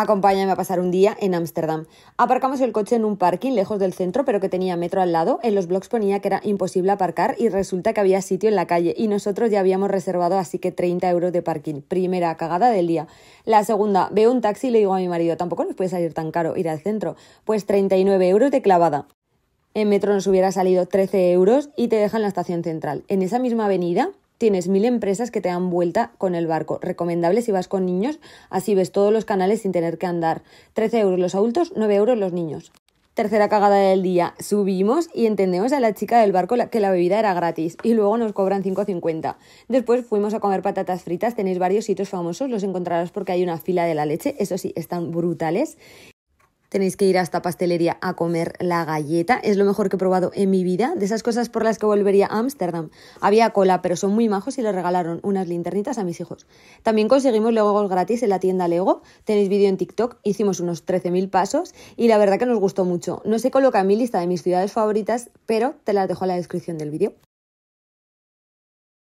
Acompáñame a pasar un día en Ámsterdam. Aparcamos el coche en un parking lejos del centro, pero que tenía metro al lado. En los blogs ponía que era imposible aparcar y resulta que había sitio en la calle y nosotros ya habíamos reservado así que 30 euros de parking. Primera cagada del día. La segunda, veo un taxi y le digo a mi marido, tampoco nos puede salir tan caro ir al centro. Pues 39 euros de clavada. En metro nos hubiera salido 13 euros y te dejan la estación central. En esa misma avenida tienes mil empresas que te dan vuelta con el barco. Recomendable si vas con niños, así ves todos los canales sin tener que andar. 13 euros los adultos, 9 euros los niños. Tercera cagada del día. Subimos y entendemos a la chica del barco que la bebida era gratis y luego nos cobran 5.50. Después fuimos a comer patatas fritas. Tenéis varios sitios famosos, los encontrarás porque hay una fila de la leche. Eso sí, están brutales tenéis que ir a esta pastelería a comer la galleta. Es lo mejor que he probado en mi vida, de esas cosas por las que volvería a Ámsterdam. Había cola, pero son muy majos y le regalaron unas linternitas a mis hijos. También conseguimos Legos gratis en la tienda Lego. Tenéis vídeo en TikTok, hicimos unos 13.000 pasos y la verdad que nos gustó mucho. No se coloca en mi lista de mis ciudades favoritas, pero te las dejo en la descripción del vídeo.